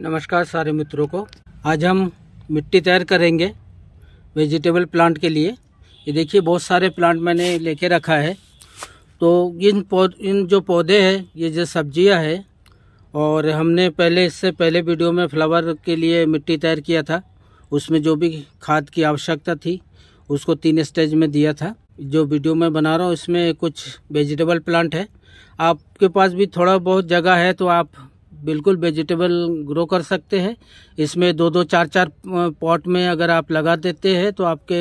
नमस्कार सारे मित्रों को आज हम मिट्टी तैयार करेंगे वेजिटेबल प्लांट के लिए ये देखिए बहुत सारे प्लांट मैंने लेके रखा है तो इन पौध इन जो पौधे हैं ये जो सब्जियां हैं और हमने पहले इससे पहले वीडियो में फ्लावर के लिए मिट्टी तैयार किया था उसमें जो भी खाद की आवश्यकता थी उसको तीन स्टेज में दिया था जो वीडियो में बना रहा हूँ इसमें कुछ वेजिटेबल प्लांट है आपके पास भी थोड़ा बहुत जगह है तो आप बिल्कुल वेजिटेबल ग्रो कर सकते हैं इसमें दो दो चार चार पॉट में अगर आप लगा देते हैं तो आपके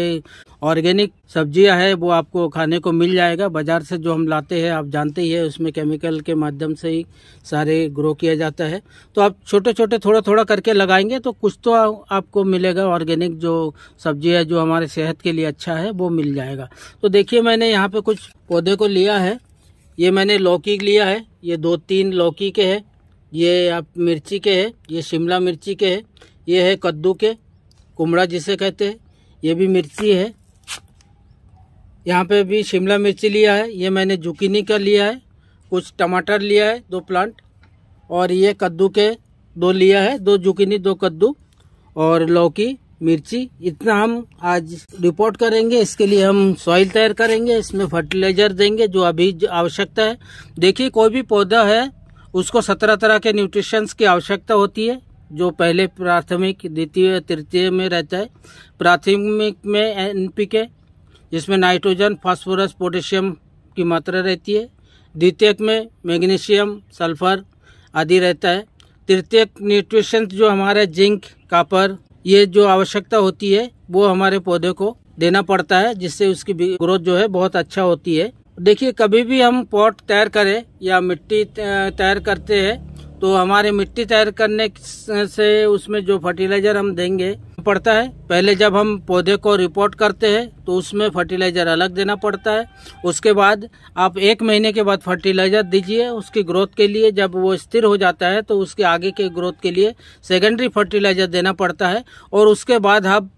ऑर्गेनिक सब्जियां है वो आपको खाने को मिल जाएगा बाज़ार से जो हम लाते हैं आप जानते ही है उसमें केमिकल के माध्यम से ही सारे ग्रो किया जाता है तो आप छोटे छोटे थोड़ा थोड़ा करके लगाएंगे तो कुछ तो आपको मिलेगा ऑर्गेनिक जो सब्जी है जो हमारे सेहत के लिए अच्छा है वो मिल जाएगा तो देखिए मैंने यहाँ पे कुछ पौधे को लिया है ये मैंने लौकी लिया है ये दो तीन लौकी के हैं ये आप मिर्ची के है ये शिमला मिर्ची के है ये है कद्दू के कुमड़ा जिसे कहते हैं ये भी मिर्ची है यहाँ पे भी शिमला मिर्ची लिया है ये मैंने जुकीनी का लिया है कुछ टमाटर लिया है दो प्लांट और ये कद्दू के दो लिया है दो जुकीनी दो कद्दू और लौकी मिर्ची इतना हम आज रिपोर्ट करेंगे इसके लिए हम सॉइल तैयार करेंगे इसमें फर्टिलाइजर देंगे जो अभी आवश्यकता है देखिए कोई भी पौधा है उसको सत्रह तरह के न्यूट्रिशंस की आवश्यकता होती है जो पहले प्राथमिक द्वितीय तृतीय में रहता है प्राथमिक में एनपीके जिसमें नाइट्रोजन फास्फोरस पोटेशियम की मात्रा रहती है द्वितीयक में मैग्नीशियम सल्फर आदि रहता है तृतीयक न्यूट्रिशन जो हमारे जिंक कापर ये जो आवश्यकता होती है वो हमारे पौधे को देना पड़ता है जिससे उसकी ग्रोथ जो है बहुत अच्छा होती है देखिए कभी भी हम पॉट तैयार करें या मिट्टी तैयार करते हैं तो हमारे मिट्टी तैयार करने से उसमें जो फर्टिलाइजर हम देंगे पड़ता है पहले जब हम पौधे को रिपोर्ट करते हैं तो उसमें फर्टिलाइज़र अलग देना पड़ता है उसके बाद आप एक महीने के बाद फर्टिलाइज़र दीजिए उसकी ग्रोथ के लिए जब वो स्थिर हो जाता है तो उसके आगे के ग्रोथ के लिए सेकेंडरी फर्टिलाइज़र देना पड़ता है और उसके बाद आप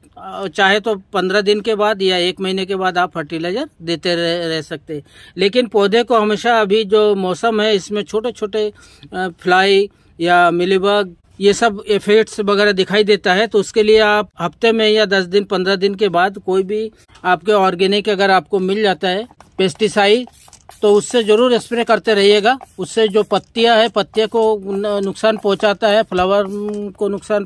चाहे तो पंद्रह दिन के बाद या एक महीने के बाद आप फर्टिलाइजर देते रह, रह सकते लेकिन पौधे को हमेशा अभी जो मौसम है इसमें छोटे छोटे फ्लाई या मिलीबग ये सब इफेक्ट्स वगैरह दिखाई देता है तो उसके लिए आप हफ्ते में या दस दिन पंद्रह दिन के बाद कोई भी आपके ऑर्गेनिक अगर आपको मिल जाता है पेस्टिसाइड तो उससे जरूर स्प्रे करते रहिएगा उससे जो पत्तियां है पत्तियां को नुकसान पहुंचाता है फ्लावर को नुकसान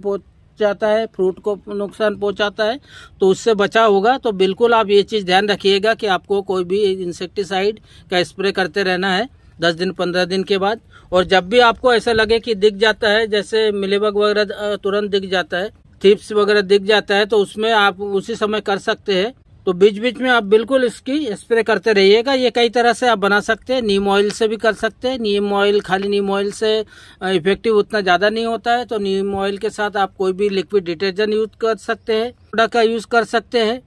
जाता है फ्रूट को नुकसान पहुंचाता है तो उससे बचा होगा तो बिल्कुल आप ये चीज़ ध्यान रखिएगा कि आपको कोई भी इंसेक्टिसाइड का स्प्रे करते रहना है दस दिन पंद्रह दिन के बाद और जब भी आपको ऐसा लगे कि दिख जाता है जैसे मिलेबग वगैरह तुरंत दिख जाता है थिप्स वगैरह दिख जाता है तो उसमें आप उसी समय कर सकते हैं तो बीच बीच में आप बिल्कुल इसकी स्प्रे करते रहिएगा ये कई तरह से आप बना सकते हैं नीम ऑयल से भी कर सकते हैं नीम ऑयल खाली नीम ऑयल से इफेक्टिव उतना ज़्यादा नहीं होता है तो नीम ऑयल के साथ आप कोई भी लिक्विड डिटर्जेंट यूज कर सकते हैं सोडा का यूज़ कर सकते हैं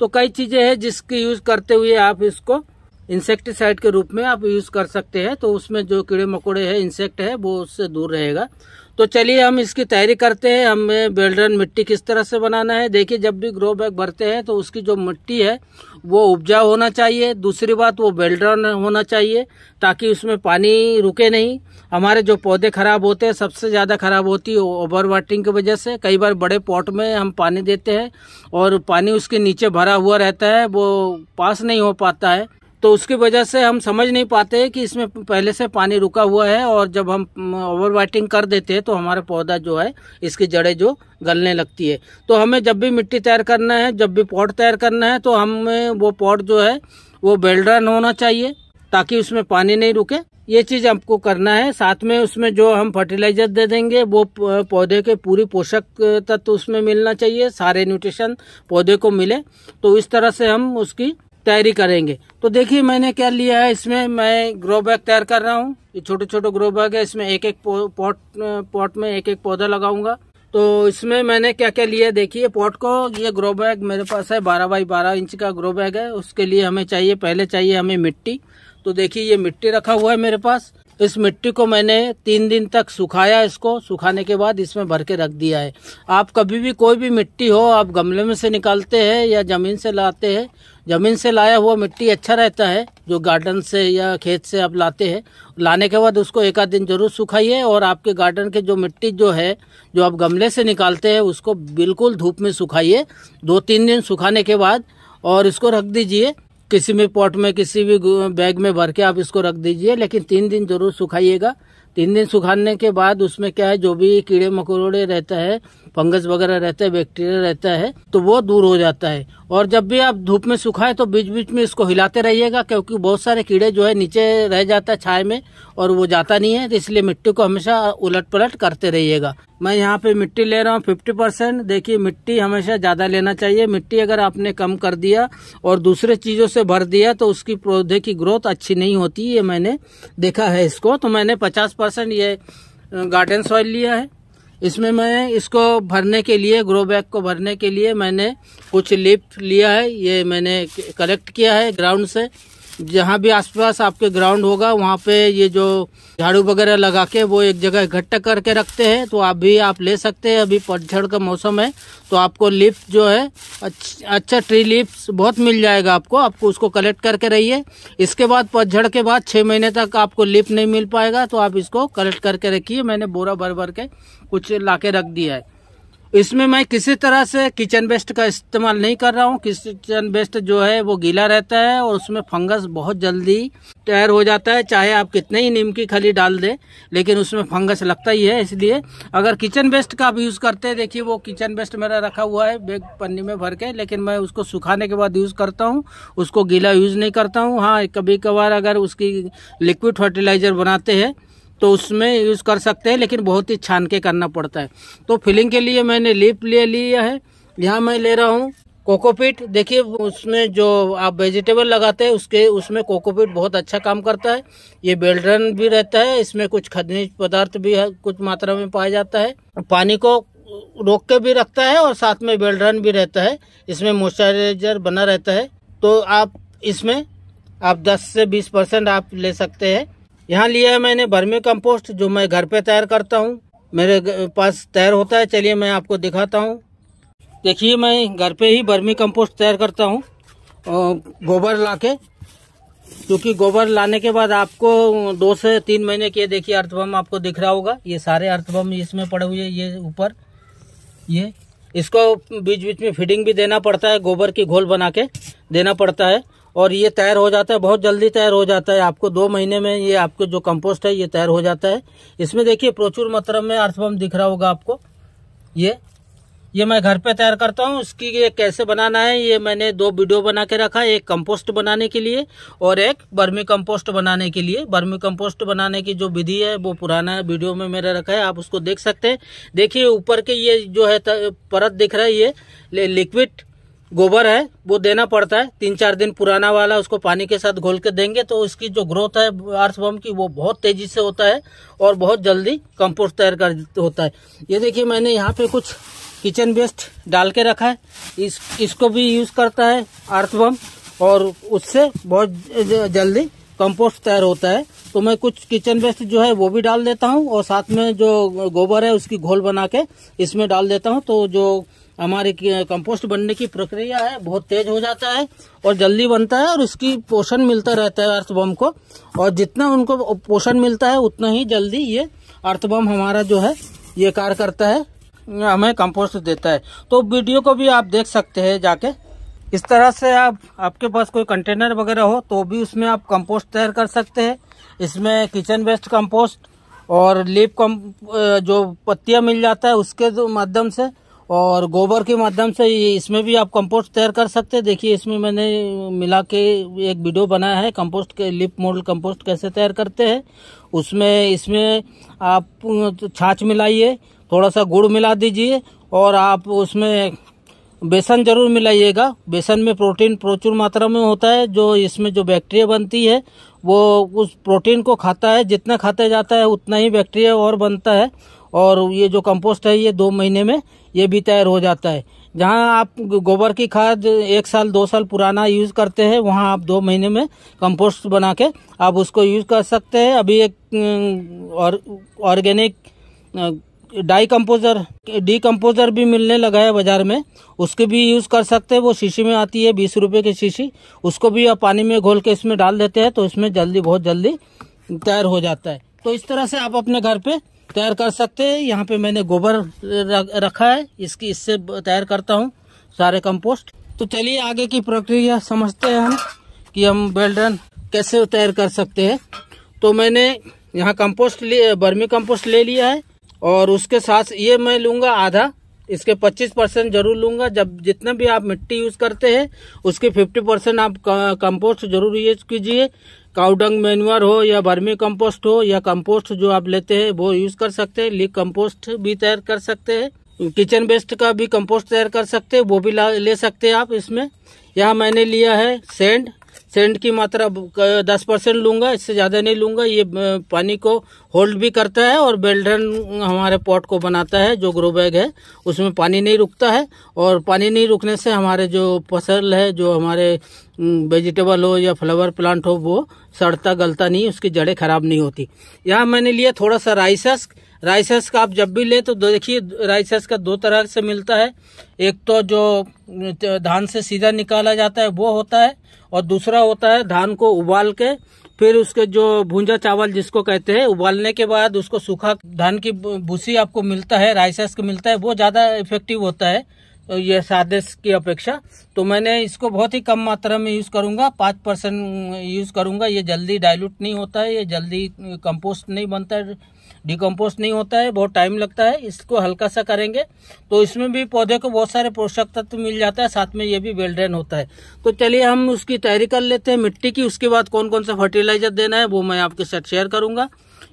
तो कई चीज़ें हैं जिसकी यूज़ करते हुए आप इसको इंसेक्टिसाइड के रूप में आप यूज़ कर सकते हैं तो उसमें जो कीड़े मकोड़े हैं इंसेक्ट है वो उससे दूर रहेगा तो चलिए हम इसकी तैयारी करते हैं हमें बेल्डन मिट्टी किस तरह से बनाना है देखिए जब भी ग्रो बैग भरते हैं तो उसकी जो मिट्टी है वो उपजाऊ होना चाहिए दूसरी बात वो बेल्डन होना चाहिए ताकि उसमें पानी रुके नहीं हमारे जो पौधे खराब होते हैं सबसे ज़्यादा खराब होती है ओवर वाटरिंग की वजह से कई बार बड़े पॉट में हम पानी देते हैं और पानी उसके नीचे भरा हुआ रहता है वो पास नहीं हो पाता है तो उसकी वजह से हम समझ नहीं पाते कि इसमें पहले से पानी रुका हुआ है और जब हम ओवर वाइटिंग कर देते हैं तो हमारा पौधा जो है इसकी जड़ें जो गलने लगती है तो हमें जब भी मिट्टी तैयार करना है जब भी पॉट तैयार करना है तो हमें वो पॉट जो है वो बेल्ड्रन होना चाहिए ताकि उसमें पानी नहीं रुके ये चीज आपको करना है साथ में उसमें जो हम फर्टिलाइजर दे देंगे वो पौधे के पूरी पोषक तत्व उसमें मिलना चाहिए सारे न्यूट्रिशन पौधे को मिले तो इस तरह से हम उसकी तैयारी करेंगे तो देखिए मैंने क्या लिया है इसमें मैं ग्रो बैग तैयार कर रहा हूँ ये छोटे छोटे ग्रो बैग है इसमें एक एक पॉट पॉट में एक एक पौधा लगाऊंगा तो इसमें मैंने क्या क्या लिया देखिए पॉट को ये ग्रो बैग मेरे पास है बारह बाई बारह इंच का ग्रो बैग है उसके लिए हमें चाहिए पहले चाहिए हमें मिट्टी तो देखिए ये मिट्टी रखा हुआ है मेरे पास इस मिट्टी को मैंने तीन दिन तक सुखाया इसको सुखाने के बाद इसमें भर के रख दिया है आप कभी भी कोई भी मिट्टी हो आप गमले में से निकालते हैं या ज़मीन से लाते हैं ज़मीन से लाया हुआ मिट्टी अच्छा रहता है जो गार्डन से या खेत से आप लाते हैं लाने के बाद उसको एक आध दिन जरूर सुखाइए और आपके गार्डन के जो मिट्टी जो है जो आप गमले से निकालते हैं उसको बिल्कुल धूप में सुखाइए दो तीन दिन सुखाने के बाद और इसको रख दीजिए किसी भी पॉट में किसी भी बैग में भर के आप इसको रख दीजिए लेकिन तीन दिन जरूर सुखाइएगा तीन दिन सुखाने के बाद उसमें क्या है जो भी कीड़े मकोड़े रहता है फंगस वगैरह रहता है बैक्टीरिया रहता है तो वो दूर हो जाता है और जब भी आप धूप में सुखाए तो बीच बीच में इसको हिलाते रहिएगा क्योंकि बहुत सारे कीड़े जो है नीचे रह जाता है छाये में और वो जाता नहीं है तो इसलिए मिट्टी को हमेशा उलट पलट करते रहिएगा मैं यहाँ पे मिट्टी ले रहा हूँ फिफ्टी परसेंट देखिए मिट्टी हमेशा ज़्यादा लेना चाहिए मिट्टी अगर आपने कम कर दिया और दूसरे चीज़ों से भर दिया तो उसकी पौधे की ग्रोथ अच्छी नहीं होती ये मैंने देखा है इसको तो मैंने पचास परसेंट ये गार्डन सॉइल लिया है इसमें मैं इसको भरने के लिए ग्रो बैग को भरने के लिए मैंने कुछ लिप लिया है ये मैंने कलेक्ट किया है ग्राउंड से जहाँ भी आसपास आपके ग्राउंड होगा वहाँ पे ये जो झाड़ू वगैरह लगा के वो एक जगह इकट्ठा करके रखते हैं तो आप भी आप ले सकते हैं अभी पतझड़ का मौसम है तो आपको लिप जो है अच्छा ट्री लिप्स बहुत मिल जाएगा आपको आपको उसको कलेक्ट करके रहिए इसके बाद पतझड़ के बाद छः महीने तक आपको लिप नहीं मिल पाएगा तो आप इसको कलेक्ट करके रखिए मैंने बोरा भर भर के कुछ ला रख दिया है इसमें मैं किसी तरह से किचन वेस्ट का इस्तेमाल नहीं कर रहा हूँ किचन वेस्ट जो है वो गीला रहता है और उसमें फंगस बहुत जल्दी तैयार हो जाता है चाहे आप कितने ही नीम की खली डाल दें लेकिन उसमें फंगस लगता ही है इसलिए अगर किचन वेस्ट का आप यूज़ करते हैं देखिए वो किचन वेस्ट मेरा रखा हुआ है बैग पन्नी में भर के लेकिन मैं उसको सुखाने के बाद यूज़ करता हूँ उसको गीला यूज़ नहीं करता हूँ हाँ कभी कभार अगर उसकी लिक्विड फर्टिलाइज़र बनाते हैं तो उसमें यूज़ कर सकते हैं लेकिन बहुत ही छान के करना पड़ता है तो फिलिंग के लिए मैंने लिप ले लिया है यहाँ मैं ले रहा हूँ कोकोपीट देखिए उसमें जो आप वेजिटेबल लगाते हैं उसके उसमें कोकोपीट बहुत अच्छा काम करता है ये बेल्डरन भी रहता है इसमें कुछ खनिज पदार्थ भी कुछ मात्रा में पाया जाता है पानी को रोक के भी रखता है और साथ में बेल्डरन भी रहता है इसमें मॉइस्चराइजर बना रहता है तो आप इसमें आप 10 से 20 परसेंट आप ले सकते हैं यहाँ लिया है मैंने बर्मी कंपोस्ट जो मैं घर पे तैयार करता हूँ मेरे पास तैयार होता है चलिए मैं आपको दिखाता हूँ देखिए मैं घर पे ही बर्मी कंपोस्ट तैयार करता हूँ गोबर ला के क्योंकि गोबर लाने के बाद आपको दो से तीन महीने के देखिए अर्थबम आपको दिख रहा होगा ये सारे अर्थबम इसमें पड़े हुए ये ऊपर ये इसको बीच बीच में फीडिंग भी देना पड़ता है गोबर की घोल बना के देना पड़ता है और ये तैयार हो जाता है बहुत जल्दी तैयार हो जाता है आपको दो महीने में ये आपको जो कंपोस्ट है ये तैयार हो जाता है इसमें देखिए प्रचुर मात्रा में अर्थबम दिख रहा होगा आपको ये ये मैं घर पे तैयार करता हूँ इसकी ये कैसे बनाना है ये मैंने दो वीडियो बना के रखा है एक कंपोस्ट बनाने के लिए और एक बर्मी कंपोस्ट बनाने के लिए बर्मी कंपोस्ट बनाने की जो विधि है वो पुराना वीडियो में मेरा रखा है आप उसको देख सकते हैं देखिए ऊपर के ये जो है परत दिख रहा है ये लिक्विड गोबर है वो देना पड़ता है तीन चार दिन पुराना वाला उसको पानी के साथ घोल के देंगे तो उसकी जो ग्रोथ है अर्थवर्म की वो बहुत तेजी से होता है और बहुत जल्दी कंपोस्ट तैयार कर होता है ये देखिए मैंने यहाँ पे कुछ किचन वेस्ट डाल के रखा है इस इसको भी यूज़ करता है अर्थवर्म और उससे बहुत जल्दी कंपोस्ट तैयार होता है तो मैं कुछ किचन वेस्ट जो है वो भी डाल देता हूँ और साथ में जो गोबर है उसकी घोल बना के इसमें डाल देता हूँ तो जो हमारे कंपोस्ट बनने की प्रक्रिया है बहुत तेज हो जाता है और जल्दी बनता है और उसकी पोषण मिलता रहता है अर्थबम को और जितना उनको पोषण मिलता है उतना ही जल्दी ये अर्थबम हमारा जो है ये कार्य करता है हमें कंपोस्ट देता है तो वीडियो को भी आप देख सकते हैं जाके इस तरह से आप आपके पास कोई कंटेनर वगैरह हो तो भी उसमें आप कंपोस्ट तैयार कर सकते हैं इसमें किचन वेस्ट कंपोस्ट और लीप कम जो पत्तियाँ मिल जाता है उसके माध्यम से और गोबर के माध्यम से इसमें भी आप कंपोस्ट तैयार कर सकते हैं देखिए इसमें मैंने मिला के एक वीडियो बनाया है कंपोस्ट के लिप मॉडल कंपोस्ट कैसे तैयार करते हैं उसमें इसमें आप छाछ मिलाइए थोड़ा सा गुड़ मिला दीजिए और आप उसमें बेसन जरूर मिलाइएगा बेसन में प्रोटीन प्रचुर मात्रा में होता है जो इसमें जो बैक्टीरिया बनती है वो उस प्रोटीन को खाता है जितना खाते जाता है उतना ही बैक्टीरिया और बनता है और ये जो कंपोस्ट है ये दो महीने में ये भी तैयार हो जाता है जहाँ आप गोबर की खाद एक साल दो साल पुराना यूज़ करते हैं वहाँ आप दो महीने में कंपोस्ट बना के आप उसको यूज़ कर सकते हैं अभी एक और organic decomposer decomposer भी मिलने लगा है बाज़ार में उसके भी यूज़ कर सकते हैं वो शीशी में आती है बीस रुपये की शीशी उसको भी आप पानी में घोल के इसमें डाल देते हैं तो इसमें जल्दी बहुत जल्दी तैयार हो जाता है तो इस तरह से आप अपने घर पे तैयार कर सकते हैं यहाँ पे मैंने गोबर रखा है इसकी इससे तैयार करता हूँ सारे कंपोस्ट तो चलिए आगे की प्रक्रिया समझते हैं हम कि हम बेल्डन कैसे तैयार कर सकते हैं तो मैंने यहाँ कंपोस्ट लिए बर्मी कंपोस्ट ले लिया है और उसके साथ ये मैं लूँगा आधा इसके 25 परसेंट जरूर लूंगा जब जितना भी आप मिट्टी यूज़ करते हैं उसके 50 परसेंट आप कंपोस्ट जरूर यूज कीजिए काउडंग मैनुअर हो या बर्मी कंपोस्ट हो या कंपोस्ट जो आप लेते हैं वो यूज कर सकते हैं लीक कंपोस्ट भी तैयार कर सकते हैं किचन वेस्ट का भी कंपोस्ट तैयार कर सकते हैं वो भी ले सकते हैं आप इसमें यहाँ मैंने लिया है सेंड सेंट की मात्रा दस परसेंट लूँगा इससे ज़्यादा नहीं लूँगा ये पानी को होल्ड भी करता है और बेल्डन हमारे पॉट को बनाता है जो ग्रो बैग है उसमें पानी नहीं रुकता है और पानी नहीं रुकने से हमारे जो फसल है जो हमारे वेजिटेबल हो या फ्लावर प्लांट हो वो सड़ता गलता नहीं उसकी जड़ें खराब नहीं होती यहाँ मैंने लिया थोड़ा सा राइसस राइसेस का आप जब भी लें तो देखिए राइसेस का दो तरह से मिलता है एक तो जो धान से सीधा निकाला जाता है वो होता है और दूसरा होता है धान को उबाल के फिर उसके जो भूंजा चावल जिसको कहते हैं उबालने के बाद उसको सूखा धान की भूसी आपको मिलता है राइसेस का मिलता है वो ज़्यादा इफेक्टिव होता है ये सादेश की अपेक्षा तो मैंने इसको बहुत ही कम मात्रा में यूज़ करूँगा पाँच परसेंट यूज़ करूँगा ये जल्दी डाइल्यूट नहीं होता है ये जल्दी कंपोस्ट नहीं बनता है डिकम्पोज नहीं होता है बहुत टाइम लगता है इसको हल्का सा करेंगे तो इसमें भी पौधे को बहुत सारे पोषक तत्व मिल जाता है साथ में ये भी वेल ड्रेन होता है तो चलिए हम उसकी तैयारी कर लेते हैं मिट्टी की उसके बाद कौन कौन सा फर्टिलाइजर देना है वो मैं आपके साथ शेयर करूंगा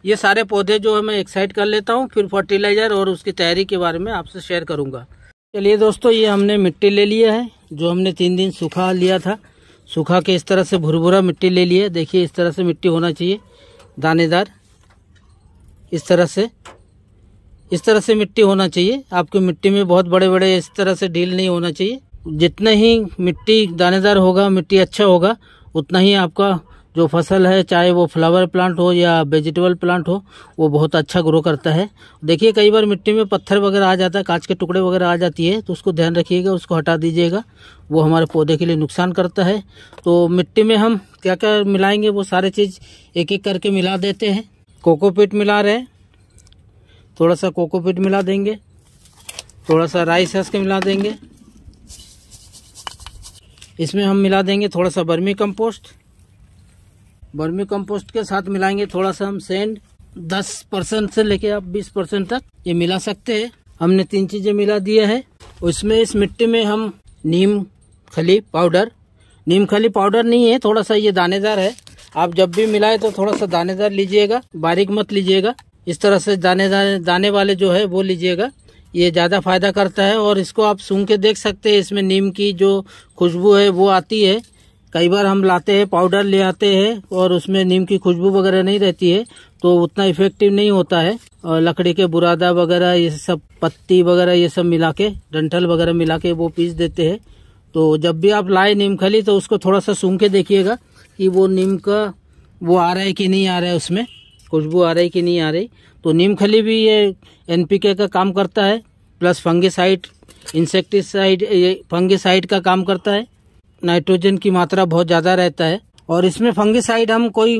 ये सारे पौधे जो है मैं एक साइड कर लेता हूँ फिर फर्टिलाइजर और उसकी तैयारी के बारे में आपसे शेयर करूंगा चलिए दोस्तों ये हमने मिट्टी ले लिया है जो हमने तीन दिन सूखा लिया था सूखा के इस तरह से भुरभुरा मिट्टी ले लिया देखिए इस तरह से मिट्टी होना चाहिए दानेदार इस तरह से इस तरह से मिट्टी होना चाहिए आपकी मिट्टी में बहुत बड़े बड़े इस तरह से ढील नहीं होना चाहिए जितना ही मिट्टी दानेदार होगा मिट्टी अच्छा होगा उतना ही आपका जो फसल है चाहे वो फ्लावर प्लांट हो या वेजिटेबल प्लांट हो वो बहुत अच्छा ग्रो करता है देखिए कई बार मिट्टी में पत्थर वगैरह आ जाता है कांच के टुकड़े वगैरह आ जाती है तो उसको ध्यान रखिएगा उसको हटा दीजिएगा वो हमारे पौधे के लिए नुकसान करता है तो मिट्टी में हम क्या क्या मिलाएंगे वो सारे चीज़ एक एक करके मिला देते हैं कोकोपीट मिला रहे थोड़ा सा कोकोपीट मिला देंगे थोड़ा सा राइस हंस के मिला देंगे इसमें हम मिला देंगे थोड़ा सा बर्मी कंपोस्ट बर्मी कंपोस्ट के साथ मिलाएंगे थोड़ा सा हम सेंड दस परसेंट से लेके आप बीस परसेंट तक ये मिला सकते हैं हमने तीन चीज़ें मिला दिया है उसमें इस मिट्टी में हम नीम खली पाउडर नीम खली पाउडर नहीं है थोड़ा सा ये दानेदार है आप जब भी मिलाए तो थोड़ा सा दानेदार लीजिएगा बारीक मत लीजिएगा इस तरह से दाने दाने दाने वाले जो है वो लीजिएगा ये ज़्यादा फायदा करता है और इसको आप सूंघ के देख सकते हैं इसमें नीम की जो खुशबू है वो आती है कई बार हम लाते हैं पाउडर ले आते हैं और उसमें नीम की खुशबू वगैरह नहीं रहती है तो उतना इफेक्टिव नहीं होता है और लकड़ी के बुरादा वगैरह ये सब पत्ती वगैरह ये सब मिला के डंठल वगैरह मिला के वो पीस देते हैं तो जब भी आप लाए नीम खली तो उसको थोड़ा सा सूंघ के देखिएगा कि वो नीम का वो आ रहा है कि नहीं आ रहा है उसमें खुशबू आ रही कि नहीं आ रही तो नीम खली भी ये एनपीके का काम करता है प्लस फंगिसाइड इंसेक्टिसाइड ये फंगिसाइड का काम करता है नाइट्रोजन की मात्रा बहुत ज़्यादा रहता है और इसमें फंगिसाइड हम कोई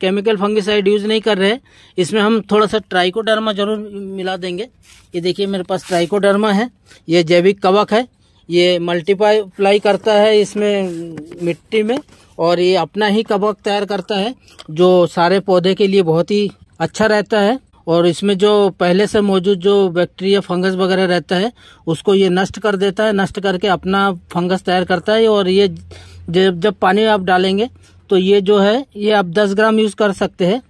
केमिकल फंगिसाइड यूज नहीं कर रहे हैं इसमें हम थोड़ा सा ट्राइकोडर्मा जरूर मिला देंगे ये देखिए मेरे पास ट्राइकोडर्मा है ये जैविक कवक है ये मल्टीप्लाई करता है इसमें मिट्टी में और ये अपना ही कबक तैयार करता है जो सारे पौधे के लिए बहुत ही अच्छा रहता है और इसमें जो पहले से मौजूद जो बैक्टीरिया फंगस वगैरह रहता है उसको ये नष्ट कर देता है नष्ट करके अपना फंगस तैयार करता है और ये जब जब पानी आप डालेंगे तो ये जो है ये आप 10 ग्राम यूज़ कर सकते हैं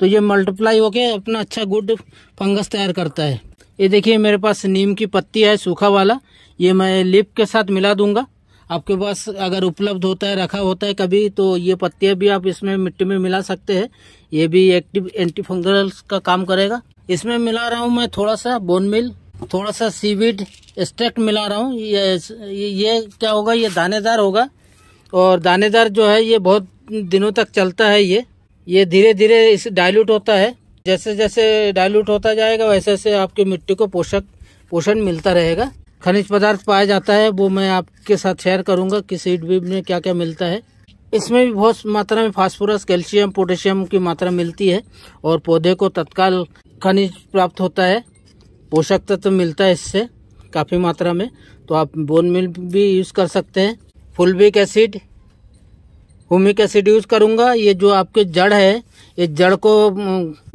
तो ये मल्टीप्लाई होके अपना अच्छा गुड फंगस तैयार करता है ये देखिए मेरे पास नीम की पत्ती है सूखा वाला ये मैं लिप के साथ मिला दूंगा आपके पास अगर उपलब्ध होता है रखा होता है कभी तो ये पत्ते भी आप इसमें मिट्टी में मिला सकते हैं ये भी एक्टिव एंटी फंगल का काम करेगा इसमें मिला रहा हूँ मैं थोड़ा सा बोन मिल थोड़ा सा सीविड एक्स्ट्रैक्ट मिला रहा हूँ ये ये क्या होगा ये दानेदार होगा और दानेदार जो है ये बहुत दिनों तक चलता है ये ये धीरे धीरे इस डायल्यूट होता है जैसे जैसे डायल्यूट होता जाएगा वैसे वैसे आपकी मिट्टी को पोषक पोषण मिलता रहेगा खनिज पदार्थ पाया जाता है वो मैं आपके साथ शेयर करूंगा कि सीड बीब में क्या क्या मिलता है इसमें भी बहुत मात्रा में फास्फोरस कैल्शियम पोटेशियम की मात्रा मिलती है और पौधे को तत्काल खनिज प्राप्त होता है पोषक तत्व तो मिलता है इससे काफ़ी मात्रा में तो आप बोन मिल भी यूज़ कर सकते हैं fulvic acid humic acid use करूँगा ये जो आपके जड़ है ये जड़ को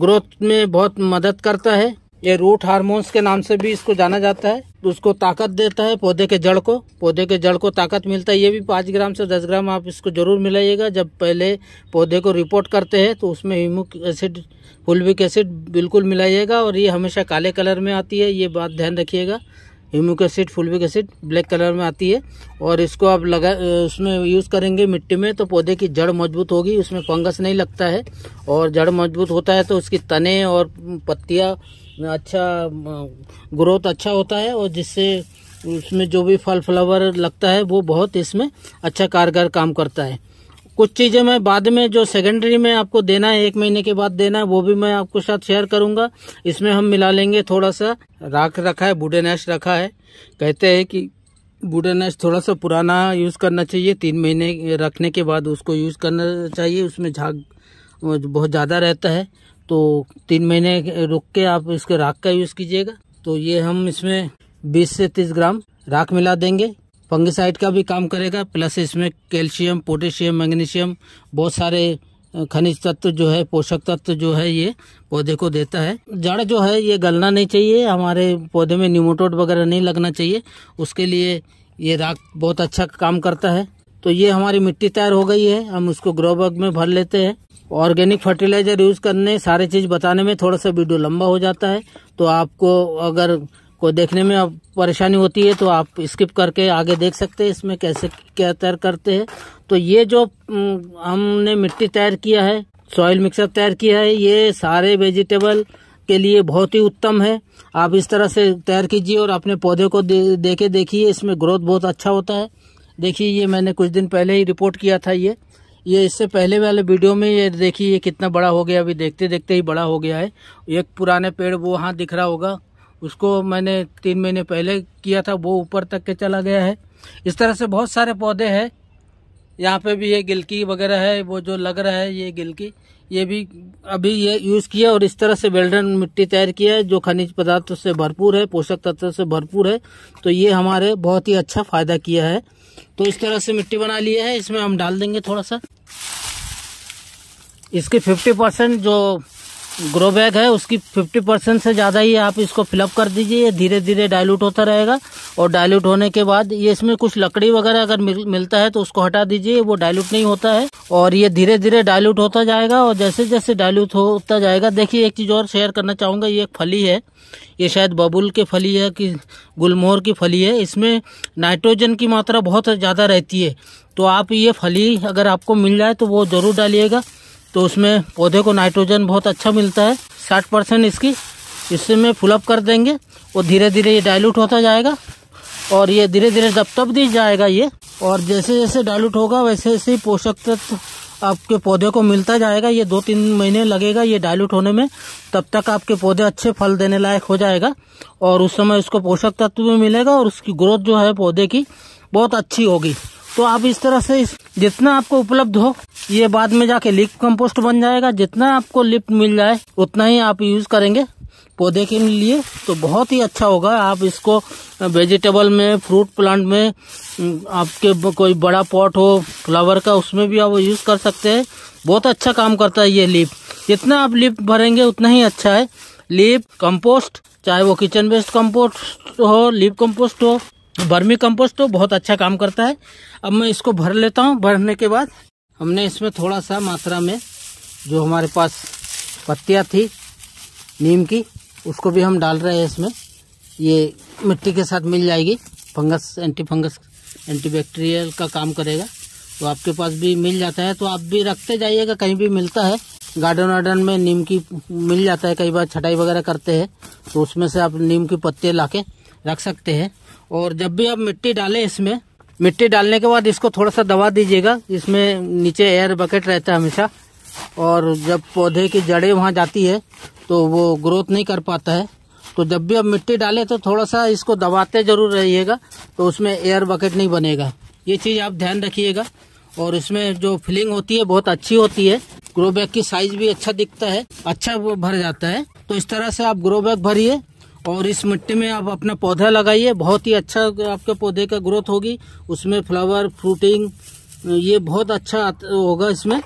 ग्रोथ में बहुत मदद करता है ये रूट हार्मोन्स के नाम से भी इसको जाना जाता है उसको ताकत देता है पौधे के जड़ को पौधे के जड़ को ताकत मिलता है ये भी पाँच ग्राम से दस ग्राम आप इसको ज़रूर मिलाइएगा जब पहले पौधे को रिपोर्ट करते हैं तो उसमें हिमुक एसिड फुलविक एसिड बिल्कुल मिलाइएगा और ये हमेशा काले कलर में आती है ये बात ध्यान रखिएगा humic acid fulvic acid black colour में आती है और इसको आप लगा उसमें यूज़ करेंगे मिट्टी में तो पौधे की जड़ मजबूत होगी उसमें फंगस नहीं लगता है और जड़ मजबूत होता है तो उसकी तने और पत्तियाँ अच्छा ग्रोथ अच्छा होता है और जिससे उसमें जो भी फल फ्लावर लगता है वो बहुत इसमें अच्छा कारगर काम करता है कुछ चीज़ें मैं बाद में जो सेकेंडरी में आपको देना है एक महीने के बाद देना है वो भी मैं आपको साथ शेयर करूंगा इसमें हम मिला लेंगे थोड़ा सा राख रखा है बूढ़े नैश रखा है कहते हैं कि बूढ़े नैश थोड़ा सा पुराना यूज़ करना चाहिए तीन महीने रखने के बाद उसको यूज़ करना चाहिए उसमें झाग बहुत ज़्यादा रहता है तो तीन महीने रुक के आप इसके राख का यूज़ कीजिएगा तो ये हम इसमें 20 से 30 ग्राम राख मिला देंगे फंगिसाइड का भी काम करेगा प्लस इसमें कैल्शियम पोटेशियम मैग्नीशियम बहुत सारे खनिज तत्व जो है पोषक तत्व जो है ये पौधे को देता है जड़ जो है ये गलना नहीं चाहिए हमारे पौधे में न्यूमोटोड वगैरह नहीं लगना चाहिए उसके लिए ये राख बहुत अच्छा काम करता है तो ये हमारी मिट्टी तैयार हो गई है हम उसको ग्रो बैग में भर लेते हैं ऑर्गेनिक फर्टिलाइजर यूज करने सारे चीज बताने में थोड़ा सा वीडियो लंबा हो जाता है तो आपको अगर कोई देखने में परेशानी होती है तो आप स्किप करके आगे देख सकते हैं इसमें कैसे क्या तैयार करते हैं तो ये जो हमने मिट्टी तैयार किया है सॉइल मिक्सर तैयार किया है ये सारे वेजिटेबल के लिए बहुत ही उत्तम है आप इस तरह से तैयार कीजिए और अपने पौधे को दे, देखे देखिए इसमें ग्रोथ बहुत अच्छा होता है देखिए ये मैंने कुछ दिन पहले ही रिपोर्ट किया था ये ये इससे पहले वाले वीडियो में ये देखिए ये कितना बड़ा हो गया अभी देखते देखते ही बड़ा हो गया है एक पुराने पेड़ वो वहाँ दिख रहा होगा उसको मैंने तीन महीने पहले किया था वो ऊपर तक के चला गया है इस तरह से बहुत सारे पौधे हैं यहाँ पे भी ये गिलकी वगैरह है वो जो लग रहा है ये गिलकी ये भी अभी ये यूज़ किया और इस तरह से बेल्डन मिट्टी तैयार किया है जो खनिज पदार्थों से भरपूर है पोषक तत्व से भरपूर है तो ये हमारे बहुत ही अच्छा फ़ायदा किया है तो इस तरह से मिट्टी बना लिया है इसमें हम डाल देंगे थोड़ा सा इसके 50 परसेंट जो ग्रो बैग है उसकी 50 परसेंट से ज़्यादा ही आप इसको फिलअप कर दीजिए ये धीरे धीरे डाइल्यूट होता रहेगा और डाइल्यूट होने के बाद ये इसमें कुछ लकड़ी वगैरह अगर मिल, मिलता है तो उसको हटा दीजिए वो डाइल्यूट नहीं होता है और ये धीरे धीरे डाइल्यूट होता जाएगा और जैसे जैसे डायल्यूट होता जाएगा देखिए एक चीज़ और शेयर करना चाहूँगा ये एक फली है ये शायद बबुल के फली है कि गुलमोहर की फली है इसमें नाइट्रोजन की मात्रा बहुत ज़्यादा रहती है तो आप ये फली अगर आपको मिल जाए तो वो ज़रूर डालिएगा तो उसमें पौधे को नाइट्रोजन बहुत अच्छा मिलता है साठ परसेंट इसकी इससे में फुलअप कर देंगे और धीरे धीरे ये डाइल्यूट होता जाएगा और ये धीरे धीरे दब तब दी जाएगा ये और जैसे जैसे डाइल्यूट होगा वैसे वैसे ही पोषक तत्व आपके पौधे को मिलता जाएगा ये दो तीन महीने लगेगा ये डाइल्यूट होने में तब तक आपके पौधे अच्छे फल देने लायक हो जाएगा और उस समय उसको पोषक तत्व भी मिलेगा और उसकी ग्रोथ जो है पौधे की बहुत अच्छी होगी तो आप इस तरह से जितना आपको उपलब्ध हो ये बाद में जाके लिप कंपोस्ट बन जाएगा जितना आपको लिप मिल जाए उतना ही आप यूज करेंगे पौधे के लिए तो बहुत ही अच्छा होगा आप इसको वेजिटेबल में फ्रूट प्लांट में आपके कोई बड़ा पॉट हो फ्लावर का उसमें भी आप यूज़ कर सकते हैं बहुत अच्छा काम करता है ये लिप जितना आप लिप भरेंगे उतना ही अच्छा है लिप कंपोस्ट चाहे वो किचन बेस्ड कंपोस्ट हो लिप कंपोस्ट हो बर्मी कंपोस्ट तो बहुत अच्छा काम करता है अब मैं इसको भर लेता हूँ भरने के बाद हमने इसमें थोड़ा सा मात्रा में जो हमारे पास पत्तियाँ थी नीम की उसको भी हम डाल रहे हैं इसमें ये मिट्टी के साथ मिल जाएगी फंगस एंटी फंगस एंटीबैक्टीरियल का काम करेगा तो आपके पास भी मिल जाता है तो आप भी रखते जाइएगा कहीं भी मिलता है गार्डन वार्डन में नीम की मिल जाता है कई बार छटाई वगैरह करते हैं तो उसमें से आप नीम की पत्ते लाके रख सकते हैं और जब भी आप मिट्टी डालें इसमें मिट्टी डालने के बाद इसको थोड़ा सा दबा दीजिएगा इसमें नीचे एयर बकेट रहता है हमेशा और जब पौधे की जड़ें वहाँ जाती है तो वो ग्रोथ नहीं कर पाता है तो जब भी आप मिट्टी डालें तो थोड़ा सा इसको दबाते जरूर रहिएगा तो उसमें एयर बकेट नहीं बनेगा ये चीज़ आप ध्यान रखिएगा और इसमें जो फिलिंग होती है बहुत अच्छी होती है ग्रो बैग की साइज भी अच्छा दिखता है अच्छा भर जाता है तो इस तरह से आप ग्रो बैग भरिए और इस मिट्टी में आप अपना पौधा लगाइए बहुत ही अच्छा आपके पौधे का ग्रोथ होगी उसमें फ्लावर फ्रूटिंग ये बहुत अच्छा होगा इसमें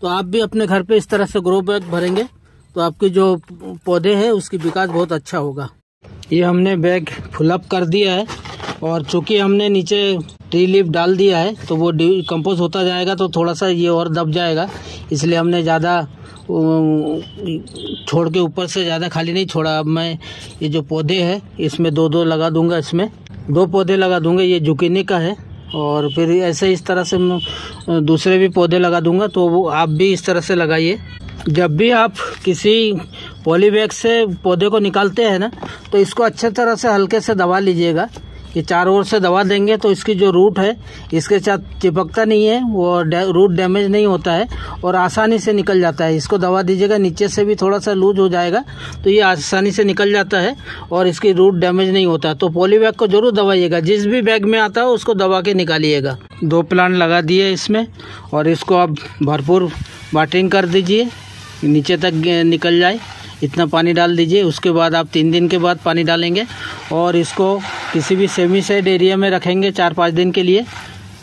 तो आप भी अपने घर पे इस तरह से ग्रो बैग भरेंगे तो आपके जो पौधे हैं उसकी विकास बहुत अच्छा होगा ये हमने बैग फुलअप कर दिया है और चूँकि हमने नीचे ट्री लीफ डाल दिया है तो वो कंपोज होता जाएगा तो थोड़ा सा ये और दब जाएगा इसलिए हमने ज़्यादा छोड़ के ऊपर से ज़्यादा खाली नहीं छोड़ा अब मैं ये जो पौधे हैं इसमें दो दो लगा दूंगा इसमें दो पौधे लगा दूंगा ये जुकीनी का है और फिर ऐसे इस तरह से दूसरे भी पौधे लगा दूंगा तो वो आप भी इस तरह से लगाइए जब भी आप किसी पॉलीबैग से पौधे को निकालते हैं ना तो इसको अच्छे तरह से हल्के से दबा लीजिएगा कि चार ओर से दवा देंगे तो इसकी जो रूट है इसके साथ चिपकता नहीं है वो रूट डैमेज नहीं होता है और आसानी से निकल जाता है इसको दवा दीजिएगा नीचे से भी थोड़ा सा लूज हो जाएगा तो ये आसानी से निकल जाता है और इसकी रूट डैमेज नहीं होता तो पोली बैग को ज़रूर दबाइएगा जिस भी बैग में आता हो उसको दबा के निकालिएगा दो प्लांट लगा दिए इसमें और इसको आप भरपूर वाटरिंग कर दीजिए नीचे तक निकल जाए इतना पानी डाल दीजिए उसके बाद आप तीन दिन के बाद पानी डालेंगे और इसको किसी भी सेमी सेड एरिया में रखेंगे चार पाँच दिन के लिए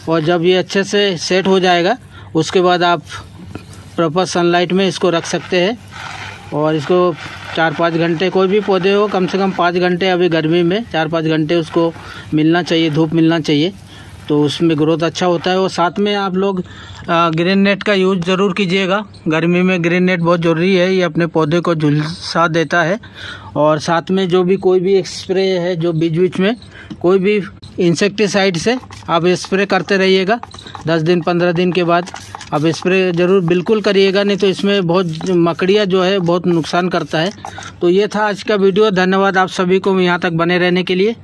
और जब ये अच्छे से सेट हो जाएगा उसके बाद आप प्रॉपर सनलाइट में इसको रख सकते हैं और इसको चार पाँच घंटे कोई भी पौधे हो कम से कम पाँच घंटे अभी गर्मी में चार पाँच घंटे उसको मिलना चाहिए धूप मिलना चाहिए तो उसमें ग्रोथ अच्छा होता है और साथ में आप लोग ग्रीन नेट का यूज़ ज़रूर कीजिएगा गर्मी में ग्रीन नेट बहुत ज़रूरी है ये अपने पौधे को झुलसा देता है और साथ में जो भी कोई भी स्प्रे है जो बीच बीच में कोई भी इंसेक्टिसाइड से आप स्प्रे करते रहिएगा दस दिन पंद्रह दिन के बाद आप स्प्रे ज़रूर बिल्कुल करिएगा नहीं तो इसमें बहुत मकड़ियाँ जो है बहुत नुकसान करता है तो ये था आज का वीडियो धन्यवाद आप सभी को यहाँ तक बने रहने के लिए